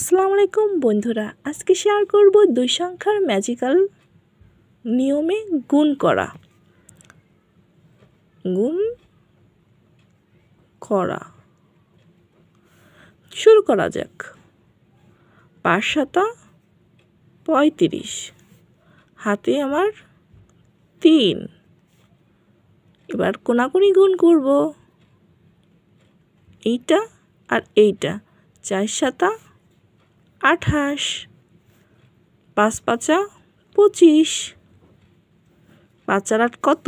আসসালামু আলাইকুম বন্ধুরা আজকে শেয়ার করব দুই সংখ্যার ম্যাজিক্যাল নিয়মে গুণ করা গুণ করা শুরু করা যাক পাঁচশাতা পঁয়ত্রিশ হাতে আমার তিন এবার কোনাকুনি গুণ করব এইটা আর এইটা চার সাতা আঠাশ পাঁচ পাঁচা পঁচিশ পাঁচ আর আট কত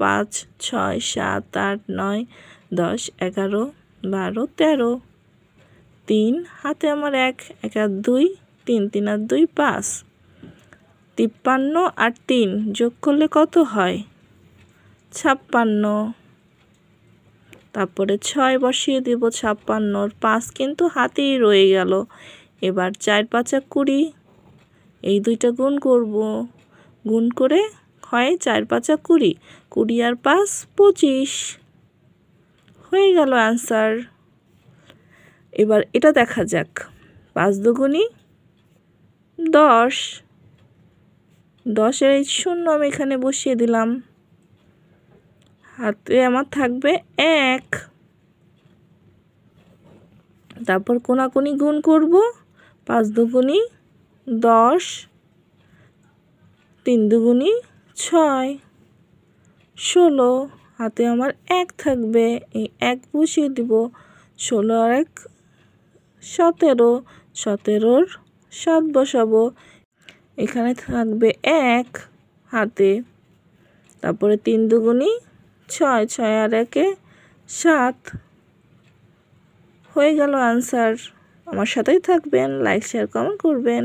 পাঁচ ছয় সাত আট নয় দশ এগারো বারো তেরো তিন হাতে আমার এক এক আর দুই তিন তিন আর দুই পাঁচ তিপ্পান্ন আর তিন যোগ করলে কত হয় ছাপ্পান্ন তারপরে ছয় বসিয়ে দিব ছাপ্পান্নর পাঁচ কিন্তু হাতেই রয়ে গেল এবার চার পাঁচা কুড়ি এই দুইটা গুণ করব গুণ করে হয় চার পাঁচা কুড়ি কুড়ি আর পাঁচ পঁচিশ হয়ে গেল আনসার এবার এটা দেখা যাক পাঁচ দুগুণি দশ দশের এই শূন্য আমি এখানে বসিয়ে দিলাম হাতে আমার থাকবে এক তারপর কোনাকুনি গুণ করবো পাঁচ দুগুণি দশ তিন দুগুণি ছয় ষোলো হাতে আমার এক থাকবে এই এক বসিয়ে দিব ষোলো আর এক সতেরো সতেরোর সাত বসাবো এখানে থাকবে এক হাতে তারপরে তিন দুগুণি ছয় ছয় আর একে সাত হয়ে গেল আনসার আমার সাথেই থাকবেন লাইক শেয়ার কমেন্ট করবেন